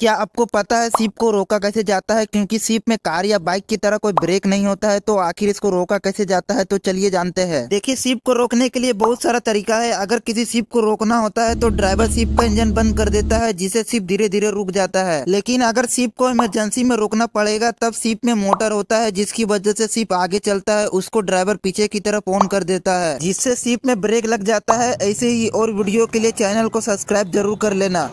क्या आपको पता है सीप को रोका कैसे जाता है क्योंकि सीप में कार या बाइक की तरह कोई ब्रेक नहीं होता है तो आखिर इसको रोका कैसे जाता है तो चलिए जानते हैं देखिए सीप को रोकने के लिए बहुत सारा तरीका है अगर किसी सीप को रोकना होता है तो ड्राइवर सीप का इंजन बंद कर देता है जिसे सीप धीरे धीरे रुक जाता है लेकिन अगर सीप को इमरजेंसी में रोकना पड़ेगा तब सीप में मोटर होता है जिसकी वजह से सीप आगे चलता है उसको ड्राइवर पीछे की तरफ ऑन कर देता है जिससे सीप में ब्रेक लग जाता है ऐसे ही और वीडियो के लिए चैनल को सब्सक्राइब जरूर कर लेना